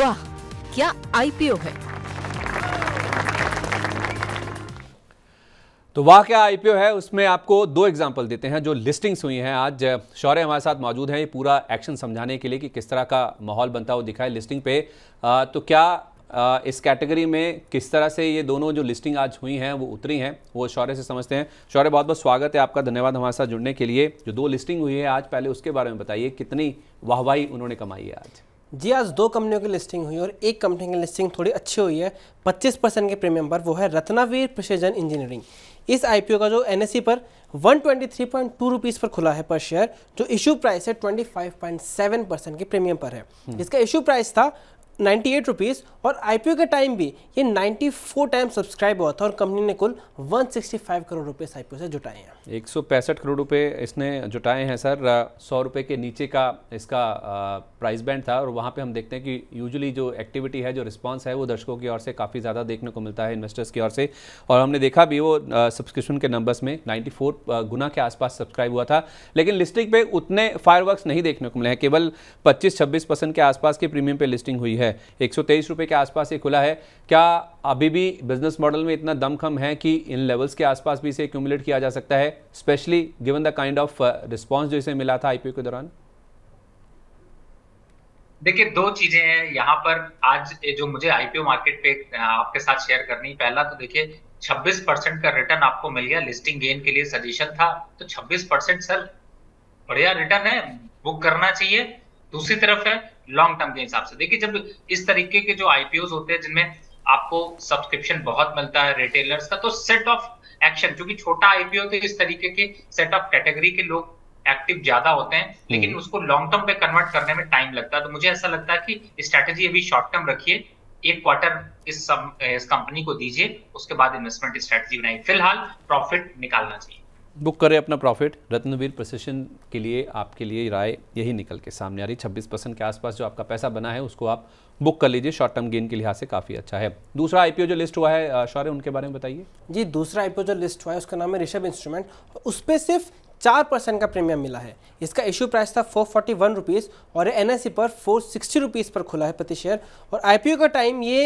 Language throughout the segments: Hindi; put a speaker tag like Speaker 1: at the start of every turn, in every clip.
Speaker 1: वाह क्या आईपीओ है
Speaker 2: तो वाह क्या आईपीओ है उसमें आपको दो एग्जांपल देते हैं जो लिस्टिंग्स हुई हैं आज शौर्य हमारे साथ मौजूद हैं ये पूरा एक्शन समझाने के लिए कि किस तरह का माहौल बनता हुआ दिखा है लिस्टिंग पे आ, तो क्या आ, इस कैटेगरी में किस तरह से ये दोनों जो लिस्टिंग आज हुई हैं वो उतरी हैं वो शौर्य से समझते हैं शौर्य बहुत बहुत स्वागत है आपका धन्यवाद हमारे साथ जुड़ने के लिए जो दो लिस्टिंग हुई है आज पहले उसके बारे में बताइए कितनी वाहवाही उन्होंने कमाई है आज
Speaker 1: जी आज दो कंपनियों की लिस्टिंग हुई और एक कंपनी की लिस्टिंग थोड़ी अच्छी हुई है 25 परसेंट के प्रीमियम पर वो है रत्नावीर प्रिसीजन इंजीनियरिंग इस आईपीओ का जो एनएससी e पर 123.2 रुपीस पर खुला है पर शेयर जो इशू प्राइस है 25.7 परसेंट के प्रीमियम पर है हम्म। इसका इशू प्राइस था नाइन्टी एट रुपीज़ और आई पी ओ के टाइम भी ये नाइन्टी फोर टाइम सब्सक्राइब हुआ था और कंपनी ने कुल वन सिक्सटी फाइव करोड़ रुपये आई पी ओ से जुटाए
Speaker 2: हैं एक सौ पैंसठ करोड़ रुपये इसने जुटाए हैं सर सौ रुपये के नीचे का इसका प्राइस बैंड था और वहाँ पर हम देखते हैं कि यूजली जो एक्टिविटी है जो रिस्पॉन्स है वो दर्शकों की ओर से काफ़ी ज़्यादा देखने को मिलता है इन्वेस्टर्स की ओर से और हमने देखा भी वो सब्सक्रिप्शन के नंबर्स में नाइन्टी फोर गुना के आसपास सब्सक्राइब हुआ था लेकिन लिस्टिंग पे उतने वर्क नहीं देखने को मिले हैं केवल पच्चीस छब्बीस परसेंट के आसपास की प्रीमियम पे लिस्टिंग हुई है है एक सौ के आसपास ये खुला है क्या अभी भी बिजनेस मॉडल में इतना दमखम है कि इन लेवल्स के आसपास भी इसे एक्यूमुलेट किया जा सकता है specially given the kind of response जो इसे मिला था आईपीओ के दौरान
Speaker 3: देखिए दो चीजें हैं यहाँ पर आज जो मुझे आईपीओ मार्केट पे आपके साथ शेयर करनी पहला तो देखिए 26 परसेंट का रिटर्न आपको मिल गया लिस्टिंग गेन के लिए सजेशन था तो 26 परसेंट सर बढ़िया रिटर्न है बुक करना चाहिए दूसरी तरफ है लॉन्ग टर्म के हिसाब से देखिए जब इस तरीके के जो आईपीओ होते हैं जिनमें आपको सब्सक्रिप्शन बहुत मिलता है रिटेलर्स का तो सेट ऑफ एक्शन क्योंकि छोटा आईपीओ तो इस तरीके के सेट ऑफ कैटेगरी के लोग एक्टिव ज्यादा होते हैं हम्म। लेकिन उसको लॉन्ग टर्म पे कन्वर्ट करने में टाइम लगता है तो मुझे ऐसा लगता है कि स्ट्रैटेजी अभी शॉर्ट टर्म रखिए एक क्वार्टर इस, इस कंपनी को दीजिए उसके बाद इन्वेस्टमेंट स्ट्रैटेजी बनाइए फिलहाल प्रॉफिट निकालना चाहिए
Speaker 2: बुक करें अपना प्रॉफिट रत्नवीर प्रसेशन के लिए आपके लिए राय यही निकल के सामने आ रही छब्बीस परसेंट के आसपास जो आपका पैसा बना है उसको आप बुक कर लीजिए शॉर्ट टर्म गेन के लिहाज से काफ़ी अच्छा है दूसरा आईपीओ जो लिस्ट हुआ है शौर्य उनके बारे में बताइए
Speaker 1: जी दूसरा आईपीओ जो लिस्ट हुआ है उसका नाम है ऋषभ इंस्ट्रूमेंट उस पर सिर्फ चार परसेंट का प्रीमियम मिला है इसका इश्यू प्राइस था फोर फोर्टी वन रुपीज़ और एन एस सी पर फोर सिक्सटी रुपीज़ पर खुला है प्रति शेयर और आई पी ओ का टाइम ये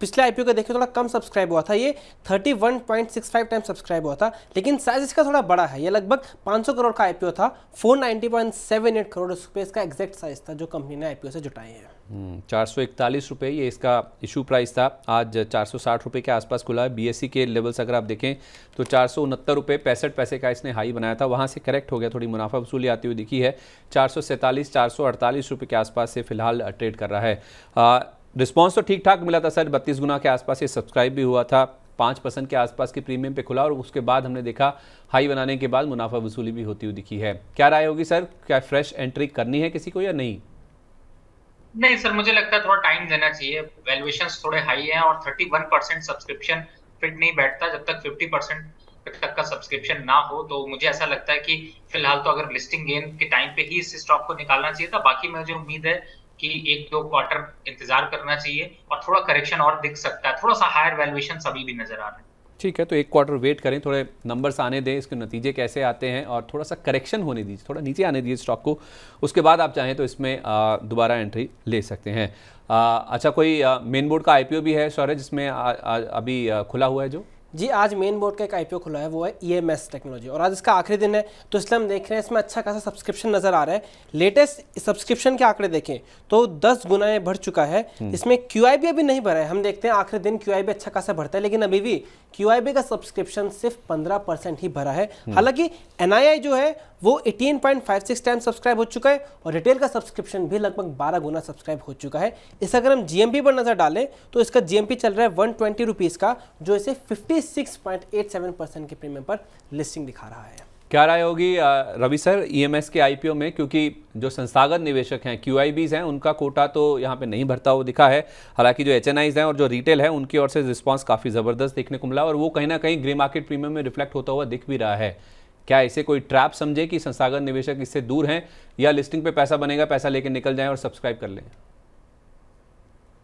Speaker 1: पिछले आई पी ओ का देखिए थोड़ा कम सब्सक्राइब हुआ था ये thirty one point six five time subscribe हुआ था लेकिन साइज इसका थोड़ा बड़ा है ये लगभग पाँच सौ करोड़ का आई था four ninety point seven eight crore रुपये इसका एग्जैक्ट साइज था जो कंपनी ने आई पी ओ से जुटाए हैं
Speaker 2: हम्म, चार सौ इकतालीस रुपये ये इसका इशू प्राइस था आज चार सौ साठ रुपये के आसपास खुला है बी e के लेवल्स अगर आप देखें तो चार सौ उनहत्तर रुपये पैंसठ पैसे का इसने हाई बनाया था वहाँ से करेक्ट हो गया थोड़ी मुनाफा वसूली आती हुई दिखी है चार सौ सैंतालीस चार सौ अड़तालीस रुपये के आसपास से फिलहाल ट्रेड कर रहा है रिस्पॉन्स तो ठीक ठाक मिला था सर बत्तीस गुना के आसपास ये सब्सक्राइब भी हुआ था पाँच परसेंट के आसपास के प्रीमियम पे खुला और उसके बाद हमने देखा हाई बनाने के बाद मुनाफा वसूली भी होती हुई दिखी है क्या राय होगी सर क्या फ्रेश एंट्री करनी है किसी को या नहीं
Speaker 3: नहीं सर मुझे लगता है थोड़ा टाइम देना चाहिए वैल्यूएशन थोड़े हाई हैं और 31 परसेंट सब्सक्रिप्शन फिट नहीं बैठता जब तक 50 परसेंट तक का सब्सक्रिप्शन ना हो तो मुझे ऐसा लगता है कि फिलहाल तो अगर लिस्टिंग गेन के टाइम पे ही इस स्टॉक को निकालना चाहिए था तो बाकी मुझे उम्मीद है कि एक दो क्वार्टर इंतजार करना चाहिए और थोड़ा करेक्शन और दिख सकता है थोड़ा सा हायर वैल्यूएशन अभी भी नजर आ रहे हैं
Speaker 2: ठीक है तो एक क्वार्टर वेट करें थोड़े नंबर्स आने दें इसके नतीजे कैसे आते हैं और थोड़ा सा करेक्शन होने दीजिए थोड़ा नीचे आने दीजिए स्टॉक को उसके बाद आप चाहें तो इसमें दोबारा एंट्री ले सकते हैं आ, अच्छा कोई मेन बोर्ड का आईपीओ भी है सौरज जिसमें अभी खुला हुआ है जो
Speaker 1: जी आज मेन बोर्ड का एक आईपीओ खुला है वो है ईएमएस e टेक्नोलॉजी और आज इसका आखिरी दिन है तो इसलिए हम देख रहे हैं इसमें अच्छा खासा सब्सक्रिप्शन नजर आ रहा है लेटेस्ट सब्सक्रिप्शन के आंकड़े देखें तो दस गुना ये बढ़ चुका है हम्म। इसमें क्यू अभी नहीं भरा है हम देखते हैं आखिरी दिन क्यू अच्छा खासा भरता है लेकिन अभी भी क्यू का सब्सक्रिप्शन सिर्फ पंद्रह ही भरा है हम्म। हालांकि एन जो है वो सिक्स टाइम सब्सक्राइब हो चुका है और रिटेल का सब्सक्रिप्शन भी लगभग बारह गुना सब्सक्राइब हो चुका है इस अगर हम जीएमपी पर नजर डालें तो इसका जीएमपी चल रहा है वन ट्वेंटी का जो इसे फिफ्टी 26.87 परसेंट के प्रीमियम पर लिस्टिंग दिखा रहा है
Speaker 2: क्या राय होगी रवि सर ईएमएस e के आईपीओ में क्योंकि जो संस्थागत निवेशक हैं क्यू हैं उनका कोटा तो यहाँ पे नहीं भरता हुआ दिखा है हालांकि जो एच हैं और जो रिटेल है उनकी ओर से रिस्पांस काफ़ी ज़बरदस्त देखने को मिला और वो कहीं ना कहीं ग्रे मार्केट प्रीमियम में रिफ्लेक्ट होता हुआ दिख भी रहा है क्या इसे कोई ट्रैप समझे कि संस्थागत निवेशक इससे दूर हैं या लिस्टिंग पे पैसा बनेगा पैसा लेके निकल जाए और सब्सक्राइब कर लें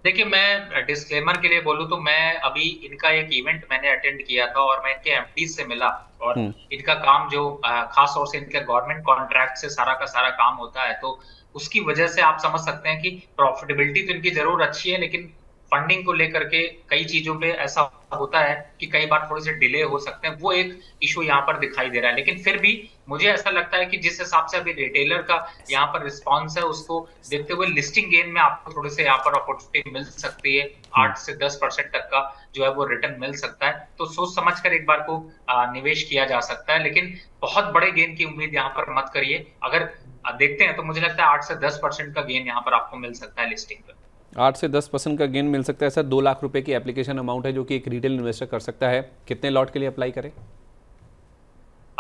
Speaker 3: देखिए मैं डिस्क्लेमर के लिए बोलूं तो मैं अभी इनका एक इवेंट मैंने अटेंड किया था और मैं इनके एमडी से मिला और हम्म। इनका काम जो खास तौर से इनके गवर्नमेंट कॉन्ट्रैक्ट से सारा का सारा काम होता है तो उसकी वजह से आप समझ सकते हैं कि प्रॉफिटेबिलिटी तो इनकी जरूर अच्छी है लेकिन फंडिंग को लेकर के कई चीजों पे ऐसा होता है कि कई बार थोड़े से डिले हो सकते हैं वो एक इशू यहाँ पर दिखाई दे रहा है लेकिन फिर भी मुझे ऐसा लगता है कि जिस हिसाब से अभी रिटेलर का यहाँ पर रिस्पॉन्स है उसको देखते हुए लिस्टिंग गेन में आपको थोड़े से यहाँ पर अपॉर्चुनिटी मिल सकती है हम्म। आठ से दस परसेंट तक का जो है वो रिटर्न मिल सकता है तो सोच समझ कर एक बार को निवेश किया जा सकता है लेकिन बहुत बड़े गेन की उम्मीद यहाँ पर मत करिए अगर देखते हैं तो मुझे लगता है आठ से दस परसेंट का गेन यहाँ पर आपको मिल सकता है लिस्टिंग
Speaker 2: पर आठ से दस परसेंट का गेन मिल सकता है सर दो लाख रुपए की एप्लीकेशन अमाउंट है जो कि एक रिटेल इन्वेस्टर कर सकता है कितने लॉट के लिए अप्लाई करें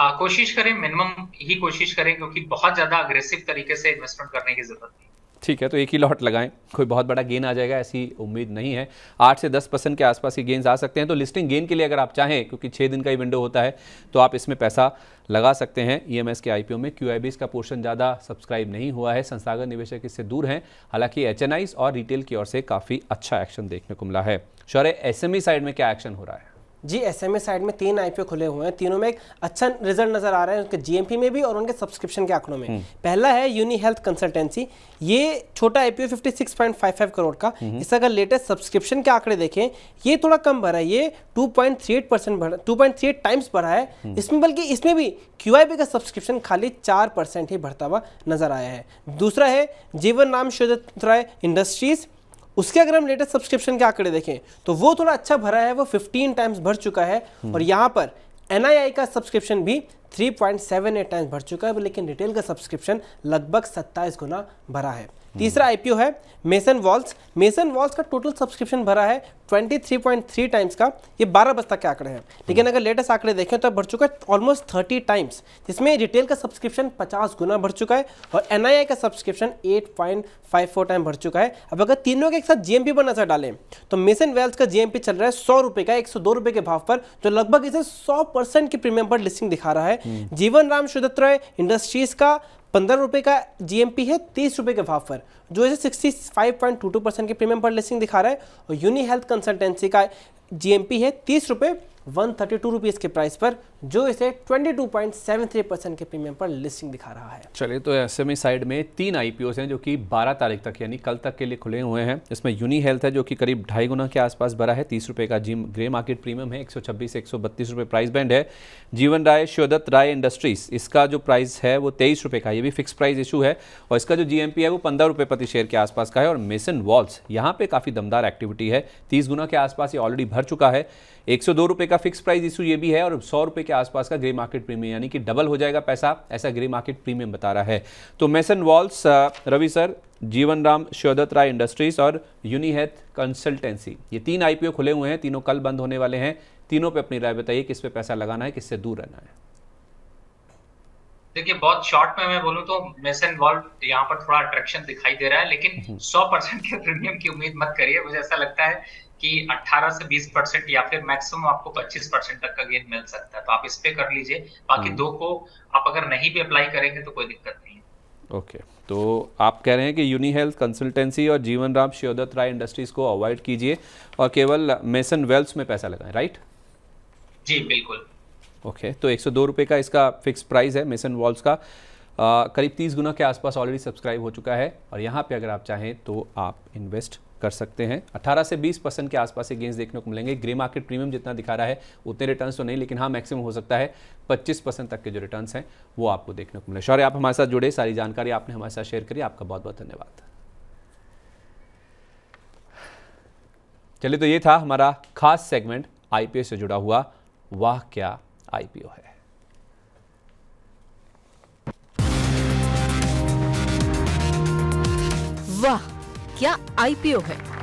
Speaker 3: आ, कोशिश करें मिनिमम ही कोशिश करें क्योंकि बहुत ज़्यादा अग्रेसिव तरीके से इन्वेस्टमेंट करने की ज़रूरत नहीं
Speaker 2: ठीक है तो एक ही लॉट लगाएं कोई बहुत बड़ा गेन आ जाएगा ऐसी उम्मीद नहीं है आठ से दस परसेंट के आसपास ही गेंस आ सकते हैं तो लिस्टिंग गेन के लिए अगर आप चाहें क्योंकि छः दिन का ही विंडो होता है तो आप इसमें पैसा लगा सकते हैं ईएमएस e के आईपीओ में क्यूआईबीस का पोर्शन ज़्यादा सब्सक्राइब नहीं हुआ है संस्थागत निवेशक इससे दूर हैं हालांकि एच और रिटेल की ओर से काफ़ी अच्छा एक्शन देखने को मिला है शौर्य एस साइड में क्या एक्शन हो रहा है
Speaker 1: जी एस एम साइड में तीन आईपीओ खुले हुए हैं तीनों में एक अच्छा रिजल्ट नजर आ रहा है उनके जीएमपी में भी और उनके सब्सक्रिप्शन के आंकड़ों में हम्म। पहला है यूनी हेल्थ कंसल्टेंसी ये छोटा आईपीओ 56.55 करोड़ का हम्म। इसका अगर लेटेस्ट सब्सक्रिप्शन के आंकड़े देखें ये थोड़ा कम भरा है ये 2.38 परसेंट थ्री टू टाइम्स बढ़ा है हम्म। इसमें बल्कि इसमें भी क्यू का सब्सक्रिप्शन खाली चार ही बढ़ता हुआ नजर आया है दूसरा है जीवन नाम शोधत इंडस्ट्रीज़ उसके अगर हम लेटेस्ट सब्सक्रिप्शन के आंकड़े देखें तो वो थोड़ा अच्छा भरा है वो 15 टाइम्स भर चुका है और यहाँ पर एन का सब्सक्रिप्शन भी three point seven eight times भर चुका है लेकिन रिटेल का सब्सक्रिप्शन लगभग सत्ताईस गुना भरा है तीसरा आईपीओ है मेसन वॉल्स मेसन वॉल्स का टोटल सब्सक्रिप्शन भरा है 23.3 टाइम्स का ये 12 बस तक के आंकड़े हैं लेकिन अगर लेटेस्ट आंकड़े देखें तो भर चुका है ऑलमोस्ट 30 टाइम्स जिसमें रिटेल का सब्सक्रिप्शन 50 गुना भर चुका है और एनआईआई का सब्सक्रिप्शन 8.54 टाइम भर चुका है अब अगर तीनों के एक साथ जीएमपी पर नजर डालें तो मेसन वेल्थ का जीएमपी चल रहा है सौ रुपए का एक सौ दो के भाव पर जो लगभग इसे सौ परसेंट प्रीमियम पर लिस्टिंग दिखा रहा है जीवन राम शुद्धत्रय इंडस्ट्रीज का पंद्रह रुपये का जीएमपी है तीस रुपये के भाव पर जो है sixty five point two two percent के प्रीमियम पर लिस्टिंग दिखा रहा है और यूनी हेल्थ कंसल्टेंसी का जीएमपी है तीस रुपये वन थर्टी टू रुपीज़ के प्राइस पर जो इसे twenty two point seven three percent के प्रीमियम पर लिस्टिंग दिखा रहा है
Speaker 2: चलिए तो ऐसे में साइड में तीन आई हैं जो कि बारह तारीख तक यानी कल तक के लिए खुले हुए हैं इसमें यूनी हेल्थ है जो कि करीब ढाई गुना के आसपास भरा है तीस रुपये का जिम ग्रे मार्केट प्रीमियम है एक सौ छब्बीस एक सौ बत्तीस रुपये प्राइस बैंड है जीवन राय श्योदत्त राय इंडस्ट्रीज इसका जो प्राइस है वो तेईस रुपये का ये भी फिक्स प्राइस इशू है और इसका जो जीएमपी है वो पंद्रह रुपये प्रति शेयर के आसपास का है और मेसन वॉल्स यहाँ पे काफ़ी दमदार एक्टिविटी है तीस गुना के आसपास ये ऑलरेडी भर चुका है एक सौ का फिक्स प्राइस इशू ये भी है और सौ रुपये के आसपास का ग्रे मार्केट प्रीमियम यानी कि डबल हो जाएगा पैसा ऐसा ग्रे मार्केट प्रीमियम बता रहा है तो मेसन वॉल्स रवि सर जीवन राम श्योदत राय इंडस्ट्रीज और यूनिहेथ कंसल्टेंसी ये तीन आईपीओ खुले हुए हैं तीनों कल बंद होने वाले हैं तीनों पे अपनी राय बताइए किस पे पैसा लगाना है किससे दूर रहना है
Speaker 3: देखिए बहुत शॉर्ट में मैं बोलूं तो मेसन वॉल्व यहाँ पर थोड़ा अट्रैक्शन दिखाई दे रहा है लेकिन 100 हम्म। परसेंट के प्रीमियम की उम्मीद मत करिए मुझे ऐसा लगता है कि 18 से 20 परसेंट या फिर मैक्सिमम आपको 25 परसेंट तक का गेन मिल सकता है तो आप इस पे कर लीजिए बाकी हम्म। दो को आप अगर नहीं भी अप्लाई करेंगे तो कोई दिक्कत नहीं
Speaker 2: ओके okay. तो आप कह रहे हैं कि यूनी हेल्थ कंसल्टेंसी और जीवन राम श्योदत राय इंडस्ट्रीज को अवॉइड कीजिए और केवल मेसन वेल्थ में पैसा लगाएं राइट
Speaker 3: जी बिल्कुल
Speaker 2: ओके तो एक सौ का इसका फिक्स प्राइस है मिसन वॉल्स का करीब तीस गुना के आसपास ऑलरेडी सब्सक्राइब हो चुका है और यहाँ पर अगर आप चाहें तो आप इन्वेस्ट कर सकते हैं 18 से 20 परसेंट के आसपास से गेंस देखने को मिलेंगे ग्रे मार्केट प्रीमियम जितना दिखा रहा है उतने रिटर्न्स तो नहीं लेकिन हाँ मैक्सिमम हो सकता है 25 परसेंट तक के जो रिटर्न्स हैं वो आपको देखने को मिले शौर्य आप हमारे साथ जुड़े सारी जानकारी आपने हमारे साथ शेयर करी आपका बहुत बहुत धन्यवाद चलिए तो ये था हमारा खास सेगमेंट आई से जुड़ा हुआ वाह क्या आईपीओ है
Speaker 1: वाह क्या आईपीओ है